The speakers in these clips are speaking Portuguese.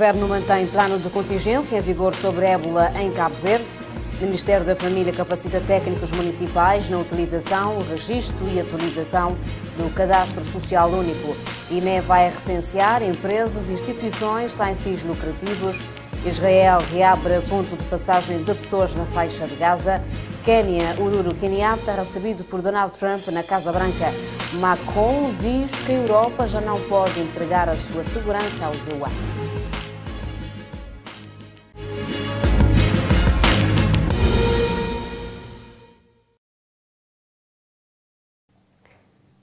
Governo mantém plano de contingência em vigor sobre ébola em Cabo Verde. O Ministério da Família capacita técnicos municipais na utilização, registro e atualização do Cadastro Social Único. INE vai recensear empresas e instituições sem fins lucrativos. Israel reabre ponto de passagem de pessoas na faixa de Gaza. Quênia, Ururu Kenyatta, recebido por Donald Trump na Casa Branca. Macron diz que a Europa já não pode entregar a sua segurança aos EUA.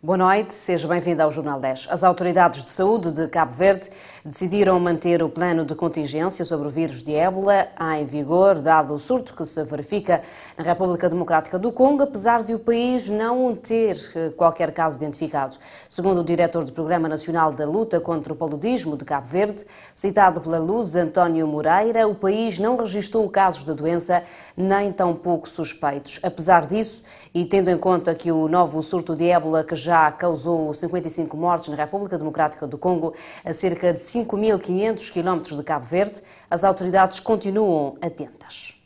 Boa noite, seja bem-vindo ao Jornal 10. As autoridades de saúde de Cabo Verde decidiram manter o plano de contingência sobre o vírus de ébola em vigor, dado o surto que se verifica na República Democrática do Congo, apesar de o país não ter eh, qualquer caso identificado. Segundo o diretor do Programa Nacional da Luta contra o Paludismo de Cabo Verde, citado pela Luz António Moreira, o país não registrou casos da doença, nem tampouco suspeitos. Apesar disso, e tendo em conta que o novo surto de ébola que já já causou 55 mortes na República Democrática do Congo, a cerca de 5.500 quilómetros de Cabo Verde, as autoridades continuam atentas.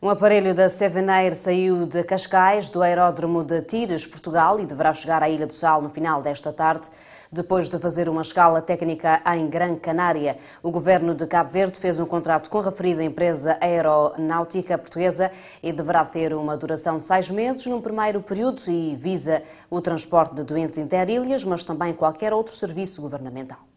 Um aparelho da Seven Air saiu de Cascais, do aeródromo de Tires, Portugal, e deverá chegar à Ilha do Sal no final desta tarde. Depois de fazer uma escala técnica em Gran Canária, o governo de Cabo Verde fez um contrato com a referida empresa aeronáutica portuguesa e deverá ter uma duração de seis meses num primeiro período e visa o transporte de doentes interilhas, mas também qualquer outro serviço governamental.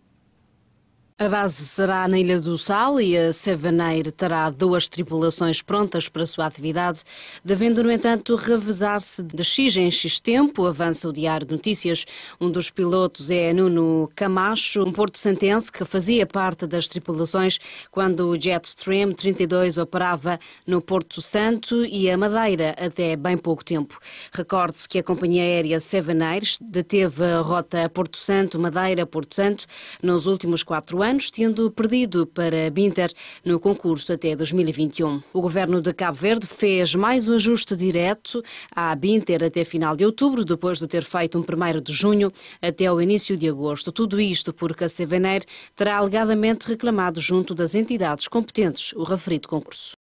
A base será na Ilha do Sal e a Sevaneiro terá duas tripulações prontas para a sua atividade, devendo, no entanto, revezar-se de X em X tempo, avança o Diário de Notícias. Um dos pilotos é Nuno Camacho, um porto-santense que fazia parte das tripulações quando o Jetstream 32 operava no Porto Santo e a Madeira até bem pouco tempo. Recorde-se que a companhia aérea Sevaneiro deteve a rota Porto Santo, Madeira, Porto Santo nos últimos quatro anos anos, tendo perdido para a Binter no concurso até 2021. O governo de Cabo Verde fez mais um ajuste direto à Binter até final de outubro, depois de ter feito um primeiro de junho até o início de agosto. Tudo isto porque a Seveneir terá alegadamente reclamado junto das entidades competentes o referido concurso.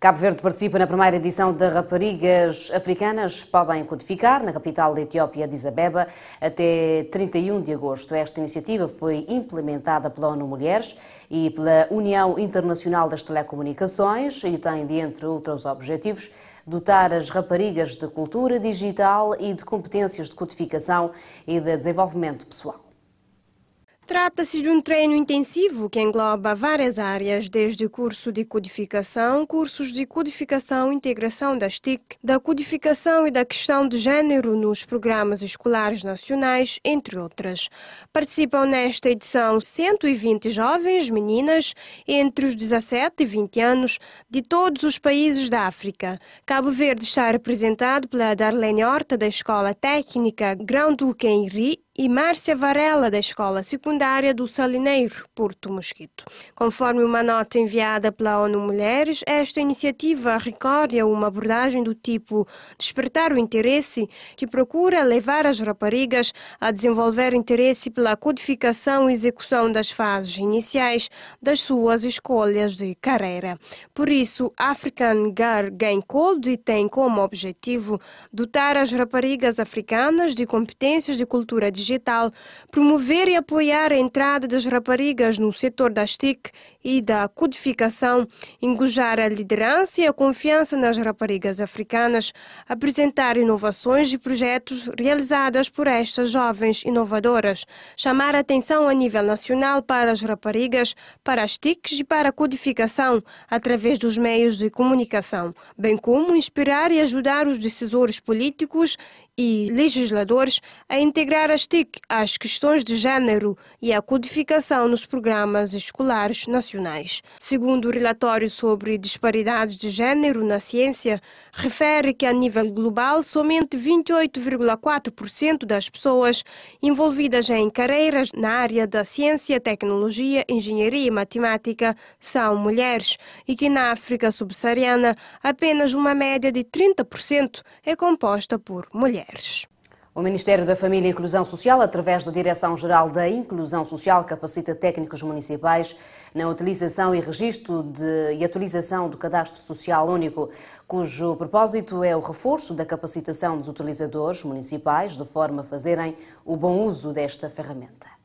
Cabo Verde participa na primeira edição de Raparigas Africanas Podem Codificar, na capital da Etiópia, Addis Abeba, até 31 de agosto. Esta iniciativa foi implementada pela ONU Mulheres e pela União Internacional das Telecomunicações e tem, dentre outros objetivos, dotar as raparigas de cultura digital e de competências de codificação e de desenvolvimento pessoal. Trata-se de um treino intensivo que engloba várias áreas, desde curso de codificação, cursos de codificação e integração das TIC, da codificação e da questão de gênero nos programas escolares nacionais, entre outras. Participam nesta edição 120 jovens meninas entre os 17 e 20 anos de todos os países da África. Cabo Verde está representado pela Darlene Horta, da Escola Técnica Grão-Duque Henri e Márcia Varela, da Escola Secundária do Salineiro, Porto Mosquito. Conforme uma nota enviada pela ONU Mulheres, esta iniciativa recorre a uma abordagem do tipo despertar o interesse, que procura levar as raparigas a desenvolver interesse pela codificação e execução das fases iniciais das suas escolhas de carreira. Por isso, African Girl Game Code tem como objetivo dotar as raparigas africanas de competências de cultura digital digital, promover e apoiar a entrada das raparigas no setor das TIC e da codificação, engajar a liderança e a confiança nas raparigas africanas, apresentar inovações e projetos realizadas por estas jovens inovadoras, chamar a atenção a nível nacional para as raparigas, para as TICs e para a codificação através dos meios de comunicação, bem como inspirar e ajudar os decisores políticos e legisladores a integrar as TIC às questões de género e à codificação nos programas escolares nacionais. Segundo o relatório sobre disparidades de género na ciência, refere que a nível global somente 28,4% das pessoas envolvidas em carreiras na área da ciência, tecnologia, engenharia e matemática são mulheres e que na África subsaariana apenas uma média de 30% é composta por mulheres mulheres. O Ministério da Família e Inclusão Social, através da Direção-Geral da Inclusão Social, capacita técnicos municipais na utilização e registro de, e atualização do Cadastro Social Único, cujo propósito é o reforço da capacitação dos utilizadores municipais, de forma a fazerem o bom uso desta ferramenta.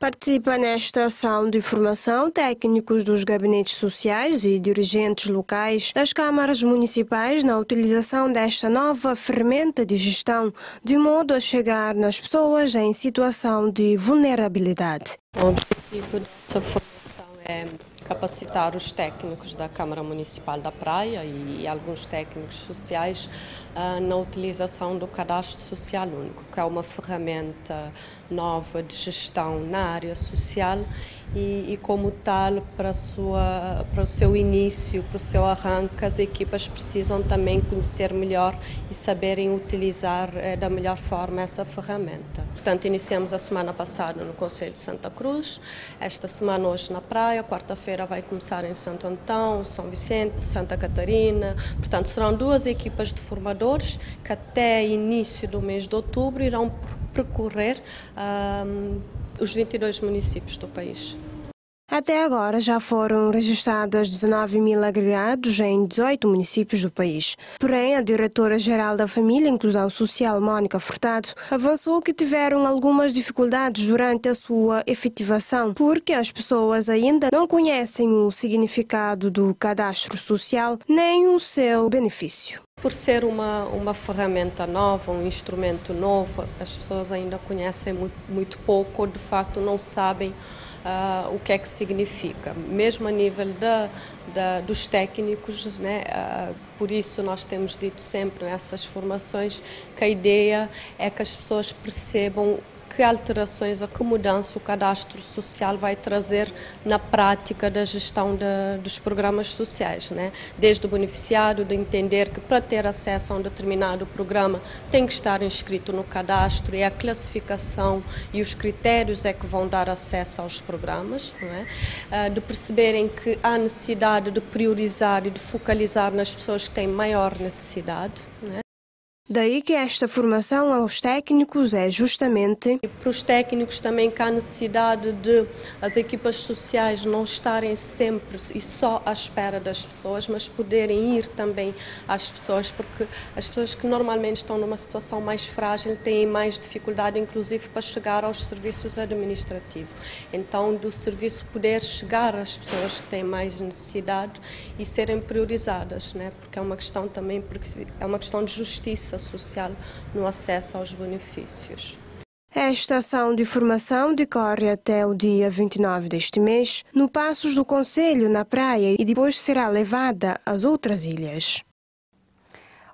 Participa nesta ação de formação técnicos dos gabinetes sociais e dirigentes locais das câmaras municipais na utilização desta nova ferramenta de gestão, de modo a chegar nas pessoas em situação de vulnerabilidade. O objetivo dessa formação é capacitar os técnicos da Câmara Municipal da Praia e alguns técnicos sociais ah, na utilização do Cadastro Social Único, que é uma ferramenta nova de gestão na área social e, e como tal, para, sua, para o seu início, para o seu arranque, as equipas precisam também conhecer melhor e saberem utilizar eh, da melhor forma essa ferramenta. Portanto, iniciamos a semana passada no Conselho de Santa Cruz, esta semana hoje na praia, quarta-feira vai começar em Santo Antão, São Vicente, Santa Catarina. Portanto, serão duas equipas de formadores que até início do mês de outubro irão percorrer um, os 22 municípios do país. Até agora já foram registrados 19 mil agregados em 18 municípios do país. Porém, a diretora-geral da Família e Inclusão Social, Mónica Furtado, avançou que tiveram algumas dificuldades durante a sua efetivação, porque as pessoas ainda não conhecem o significado do cadastro social nem o seu benefício. Por ser uma, uma ferramenta nova, um instrumento novo, as pessoas ainda conhecem muito, muito pouco, de facto não sabem uh, o que é que significa, mesmo a nível dos técnicos, né? Uh, por isso nós temos dito sempre nessas formações que a ideia é que as pessoas percebam que alterações ou que mudança o cadastro social vai trazer na prática da gestão de, dos programas sociais, né? desde o beneficiado, de entender que para ter acesso a um determinado programa tem que estar inscrito no cadastro e a classificação e os critérios é que vão dar acesso aos programas, é? Ah, de perceberem que há necessidade de priorizar e de focalizar nas pessoas que têm maior necessidade. É? Daí que esta formação aos técnicos é justamente. Para os técnicos também que há necessidade de as equipas sociais não estarem sempre e só à espera das pessoas, mas poderem ir também às pessoas, porque as pessoas que normalmente estão numa situação mais frágil têm mais dificuldade, inclusive, para chegar aos serviços administrativos. Então, do serviço poder chegar às pessoas que têm mais necessidade e serem priorizadas, né? porque é uma questão também, porque é uma questão de justiça social no acesso aos benefícios. Esta ação de formação decorre até o dia 29 deste mês, no Passos do Conselho, na praia, e depois será levada às outras ilhas.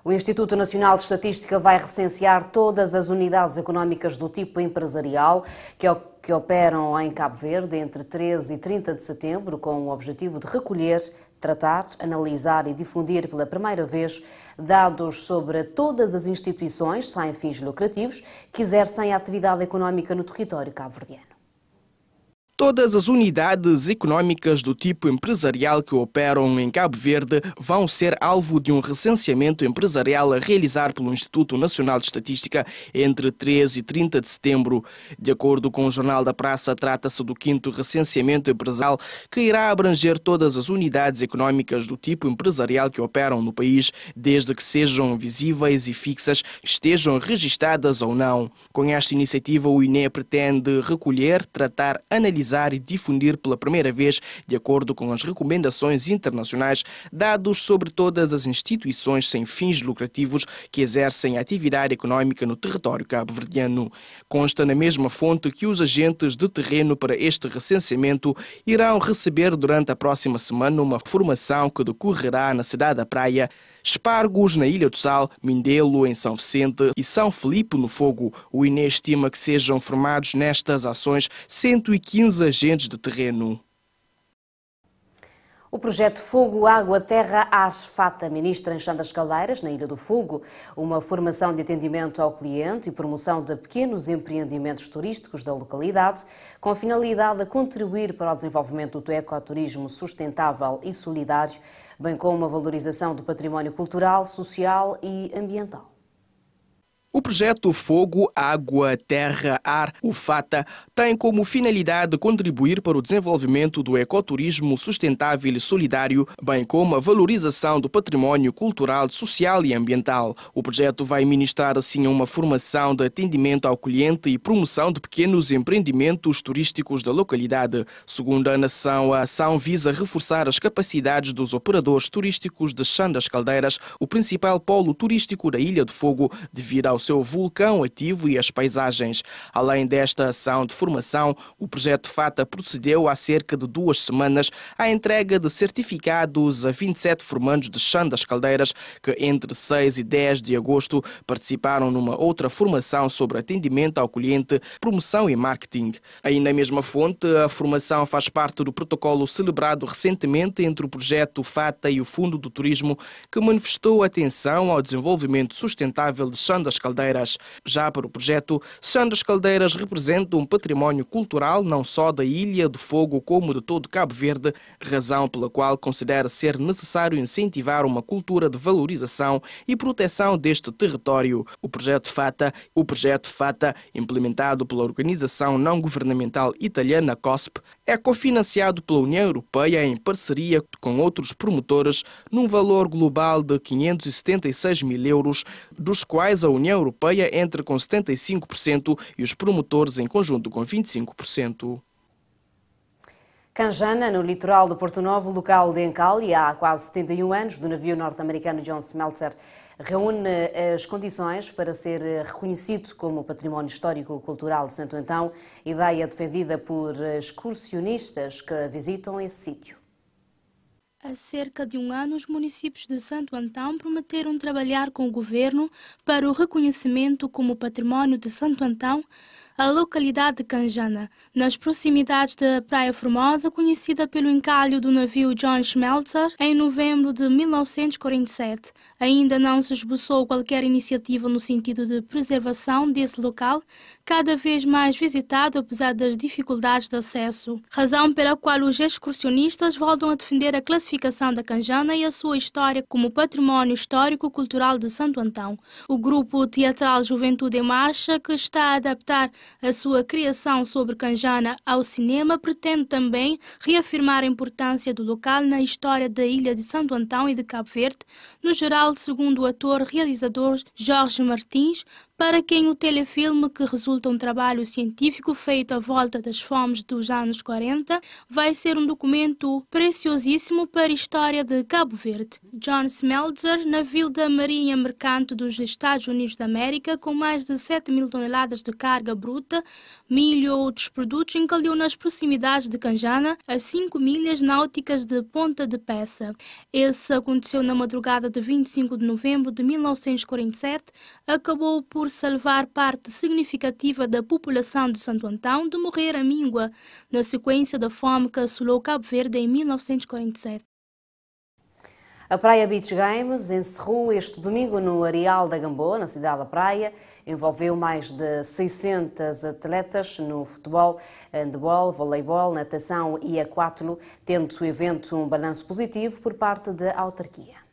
O Instituto Nacional de Estatística vai recensear todas as unidades económicas do tipo empresarial que, que operam em Cabo Verde entre 13 e 30 de setembro, com o objetivo de recolher tratar, analisar e difundir pela primeira vez dados sobre todas as instituições sem fins lucrativos que exercem a atividade económica no território cabo-verdiano. Todas as unidades económicas do tipo empresarial que operam em Cabo Verde vão ser alvo de um recenseamento empresarial a realizar pelo Instituto Nacional de Estatística entre 13 e 30 de setembro. De acordo com o Jornal da Praça, trata-se do quinto recenseamento empresarial que irá abranger todas as unidades económicas do tipo empresarial que operam no país, desde que sejam visíveis e fixas, estejam registadas ou não. Com esta iniciativa, o INE pretende recolher, tratar, analisar e difundir pela primeira vez, de acordo com as recomendações internacionais, dados sobre todas as instituições sem fins lucrativos que exercem atividade econômica no território cabo-verdiano. Consta na mesma fonte que os agentes de terreno para este recenseamento irão receber durante a próxima semana uma formação que decorrerá na cidade da Praia Espargos na Ilha do Sal, Mindelo em São Vicente e São Felipe no Fogo. O INE estima que sejam formados nestas ações 115 agentes de terreno. O projeto Fogo, Água, Terra, Asfata, ministra em Xandas Caldeiras, na Ilha do Fogo, uma formação de atendimento ao cliente e promoção de pequenos empreendimentos turísticos da localidade, com a finalidade de contribuir para o desenvolvimento do ecoturismo sustentável e solidário, bem como a valorização do património cultural, social e ambiental. O projeto Fogo, Água, Terra, Ar, o FATA, tem como finalidade contribuir para o desenvolvimento do ecoturismo sustentável e solidário, bem como a valorização do património cultural, social e ambiental. O projeto vai ministrar assim uma formação de atendimento ao cliente e promoção de pequenos empreendimentos turísticos da localidade. Segundo a Nação, a ação visa reforçar as capacidades dos operadores turísticos de Chã das Caldeiras, o principal polo turístico da Ilha de Fogo, devido ao seu vulcão ativo e as paisagens. Além desta ação de formação, o projeto FATA procedeu há cerca de duas semanas à entrega de certificados a 27 formandos de Chão das Caldeiras, que entre 6 e 10 de agosto participaram numa outra formação sobre atendimento ao cliente, promoção e marketing. Ainda na mesma fonte, a formação faz parte do protocolo celebrado recentemente entre o projeto FATA e o Fundo do Turismo, que manifestou atenção ao desenvolvimento sustentável de Chão das Caldeiras Caldeiras. Já para o projeto, Seixão das Caldeiras representa um património cultural não só da Ilha do Fogo como de todo Cabo Verde, razão pela qual considera ser necessário incentivar uma cultura de valorização e proteção deste território. O projeto FATA, o projeto FATA, implementado pela organização não governamental italiana COSP, é cofinanciado pela União Europeia em parceria com outros promotores num valor global de 576 mil euros, dos quais a União Europeia entra com 75% e os promotores em conjunto com 25%. Canjana, no litoral do Porto Novo, local de encalhe há quase 71 anos, do navio norte-americano John Smeltzer, reúne eh, as condições para ser eh, reconhecido como Património Histórico-Cultural de Santo Antão, ideia defendida por eh, excursionistas que visitam esse sítio. Há cerca de um ano, os municípios de Santo Antão prometeram trabalhar com o governo para o reconhecimento como património de Santo Antão a localidade de Canjana, nas proximidades da Praia Formosa, conhecida pelo encalho do navio John Schmelzer, em novembro de 1947. Ainda não se esboçou qualquer iniciativa no sentido de preservação desse local, cada vez mais visitado apesar das dificuldades de acesso, razão pela qual os excursionistas voltam a defender a classificação da Canjana e a sua história como património histórico-cultural de Santo Antão. O grupo teatral Juventude em Marcha, que está a adaptar a sua criação sobre Canjana ao cinema pretende também reafirmar a importância do local na história da ilha de Santo Antão e de Cabo Verde, no geral, segundo o ator-realizador Jorge Martins, para quem o telefilme, que resulta um trabalho científico feito à volta das fomes dos anos 40, vai ser um documento preciosíssimo para a história de Cabo Verde. John Smeltzer, navio da Marinha Mercante dos Estados Unidos da América, com mais de 7 mil toneladas de carga bruta, milho ou outros produtos, encalhou nas proximidades de Canjana, a 5 milhas náuticas de Ponta de Peça. Esse aconteceu na madrugada de 25 de novembro de 1947, acabou por por salvar parte significativa da população de Santo Antão de morrer à míngua na sequência da fome que assolou Cabo Verde em 1947. A Praia Beach Games encerrou este domingo no Areal da Gamboa, na cidade da Praia. Envolveu mais de 600 atletas no futebol, handball, voleibol, natação e aquátulo, tendo o evento um balanço positivo por parte da autarquia.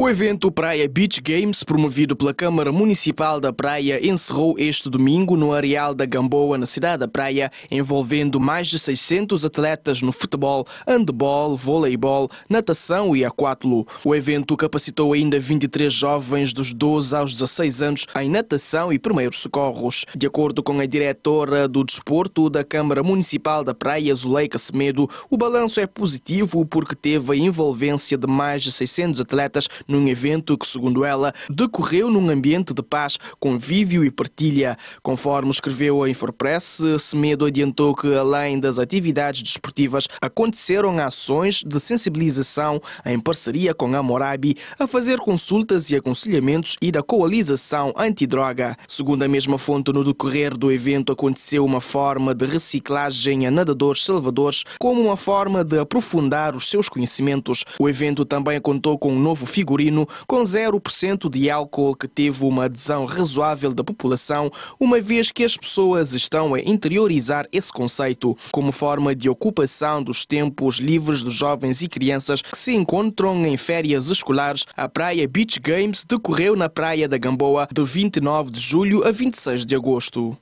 O evento Praia Beach Games, promovido pela Câmara Municipal da Praia, encerrou este domingo no areal da Gamboa, na cidade da Praia, envolvendo mais de 600 atletas no futebol, handball, voleibol, natação e aquátulo. O evento capacitou ainda 23 jovens dos 12 aos 16 anos em natação e primeiros socorros. De acordo com a diretora do desporto da Câmara Municipal da Praia, Zuleika Semedo, o balanço é positivo porque teve a envolvência de mais de 600 atletas num evento que, segundo ela, decorreu num ambiente de paz, convívio e partilha. Conforme escreveu a Infopress, Semedo adiantou que, além das atividades desportivas, aconteceram ações de sensibilização em parceria com a Morabi, a fazer consultas e aconselhamentos e da coalização antidroga. Segundo a mesma fonte, no decorrer do evento aconteceu uma forma de reciclagem a nadadores salvadores como uma forma de aprofundar os seus conhecimentos. O evento também contou com um novo figurino taurino com 0% de álcool que teve uma adesão razoável da população, uma vez que as pessoas estão a interiorizar esse conceito como forma de ocupação dos tempos livres dos jovens e crianças que se encontram em férias escolares. A Praia Beach Games decorreu na Praia da Gamboa de 29 de julho a 26 de agosto.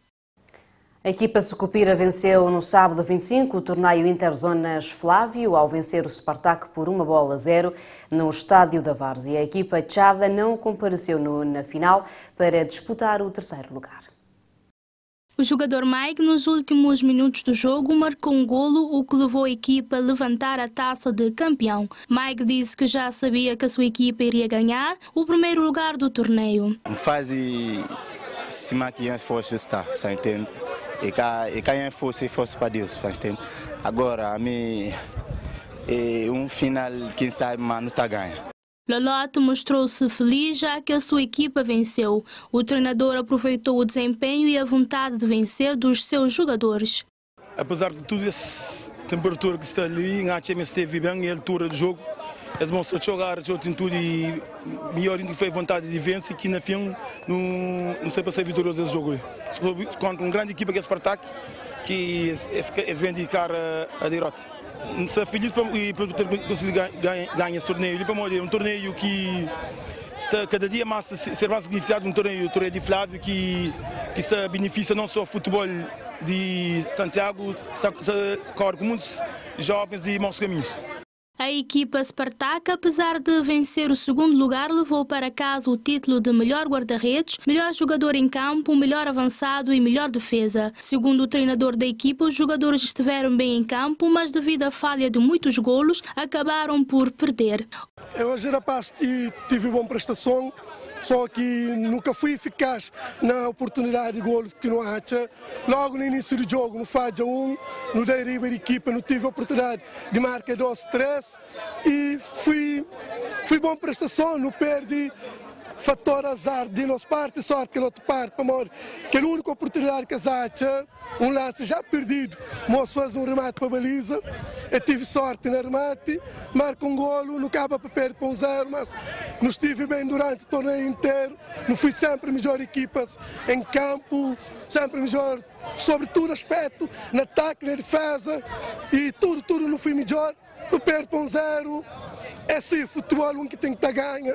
A equipa Sucupira venceu no sábado 25 o torneio Interzonas Flávio ao vencer o Spartak por uma bola a zero no estádio da Várzea. A equipa Tchada não compareceu no, na final para disputar o terceiro lugar. O jogador Mike, nos últimos minutos do jogo, marcou um golo, o que levou a equipa a levantar a taça de campeão. Mike disse que já sabia que a sua equipa iria ganhar o primeiro lugar do torneio. Faz se maquiar forte está, só entende e quem é para Deus agora a mim é um final quem sabe mano está ganha Lalote mostrou-se feliz já que a sua equipa venceu. O treinador aproveitou o desempenho e a vontade de vencer dos seus jogadores. Apesar de tudo essa temperatura que está ali, a Champions teve bem a altura do jogo, eles vão só jogar, jogam tudo e melhor ainda foi vontade de vencer que na fim não, não sei para ser vitorioso esse jogo. Contra uma grande equipa que é Spartak, que é bem dedicar a, a derrota. sei feliz por ter conseguido ganhar esse torneio. E para morrer, um torneio que cada dia mais ser mais significado um torneio, um torneio de Flávio que, que se beneficia não só o futebol de Santiago, se, se, com muitos jovens e maus caminhos. A equipa Spartak, apesar de vencer o segundo lugar, levou para casa o título de melhor guarda-redes, melhor jogador em campo, melhor avançado e melhor defesa. Segundo o treinador da equipa, os jogadores estiveram bem em campo, mas devido à falha de muitos golos, acabaram por perder. Eu Hoje, era e tive uma boa prestação só que nunca fui eficaz na oportunidade de gol que não acha. Logo no início do jogo, no Fadja 1, no Deriba de equipa, não tive a oportunidade de marcar 12-3 e fui, fui bom prestação, não perdi fator azar de nossa parte, sorte que outra parte, amor, que a única oportunidade que acha, um lance já perdido, moço faz um remate para a baliza, eu tive sorte no remate, marca um golo, não acaba para perder com um zero, mas não estive bem durante o torneio inteiro, não fui sempre melhor equipas em campo, sempre melhor sobre todo aspecto, no ataque, na defesa e tudo, tudo não fui melhor, não perco com zero, é sim futebol um que tem que estar ganha.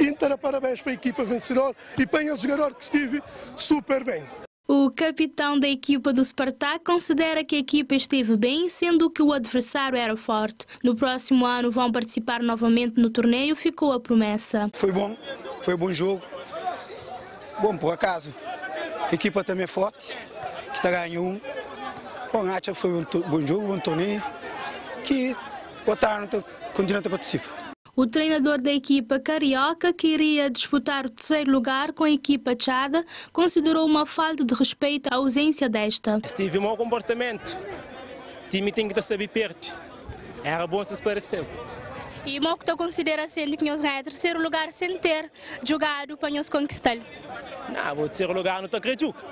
Inter, é parabéns para a equipa vencedora e para o jogador que estive super bem. O capitão da equipa do Spartak considera que a equipa esteve bem, sendo que o adversário era forte. No próximo ano vão participar novamente no torneio, ficou a promessa. Foi bom, foi bom jogo. Bom, por acaso, a equipa também é forte, que está ganhando um. Bom, acho que foi um bom jogo, um torneio, que Otário, a participar. O treinador da equipa carioca, que iria disputar o terceiro lugar com a equipa tchada, considerou uma falta de respeito a ausência desta. Se tive um mau comportamento, o time tem que saber perder. Era bom se apareceu. E o que eu considero sendo que nós ganhamos é terceiro lugar sem ter jogado para nós conquistar. Não, vou terceiro lugar não está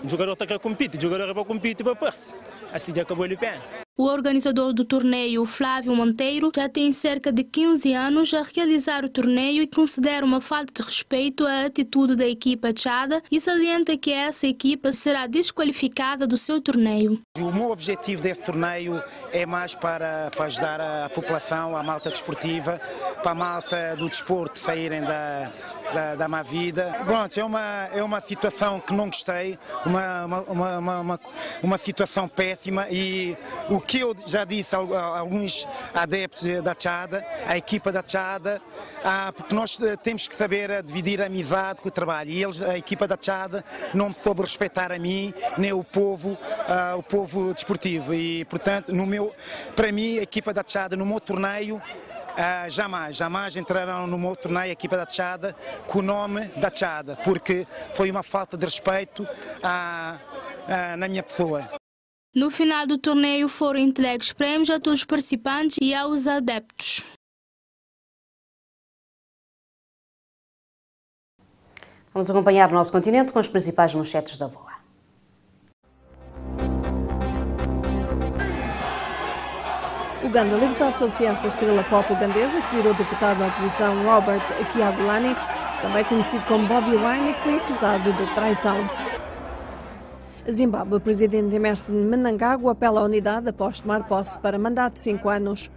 O jogador está querendo competir, o jogador é competir para pôr Assim já acabou ele bem. O organizador do torneio, Flávio Monteiro, já tem cerca de 15 anos a realizar o torneio e considera uma falta de respeito à atitude da equipa tchada e salienta que essa equipa será desqualificada do seu torneio. O meu objetivo deste torneio é mais para, para ajudar a população, a malta desportiva, para a malta do desporto saírem da, da, da má vida. Pronto, é uma, é uma situação que não gostei, uma, uma, uma, uma, uma situação péssima e o que eu já disse a, alguns adeptos da Tchada, a equipa da Tchada, ah, porque nós eh, temos que saber dividir a amizade com o trabalho e eles, a equipa da Tchada, não me soube respeitar a mim, nem o povo, ah, o povo desportivo e portanto, no meu, para mim, a equipa da Tchada, no meu torneio, uh, jamais, jamais entrarão no meu torneio a equipa da Tchada com o nome da Tchada, porque foi uma falta de respeito à, à, na minha pessoa. No final do torneio foram entregues prémios a todos os participantes e aos adeptos. Vamos acompanhar o nosso continente com os principais manchetes da voz. Uganda sua fiança estrela pop ugandesa, que virou deputado à oposição Robert Kyagulanyi, também conhecido como Bobby Wine, que foi acusado de traição. Zimbábue, presidente Emerson Menangago apela à unidade após tomar posse para mandato de cinco anos.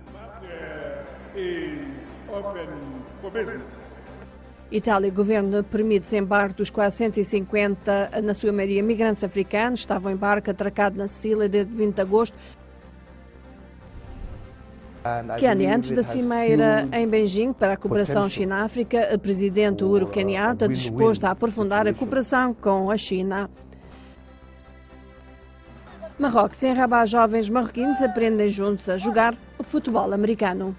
Itália, o governo permite desembarque dos quase 150, na sua maioria, migrantes africanos. Estavam em barco atracado na Sicília desde 20 de agosto Quene, antes da cimeira em Beijing para a cooperação China-África, o presidente Uhuru Kenyatta uh, disposto a aprofundar a cooperação com a China. Marrocos Rabat jovens marroquinos aprendem juntos a jogar o futebol americano.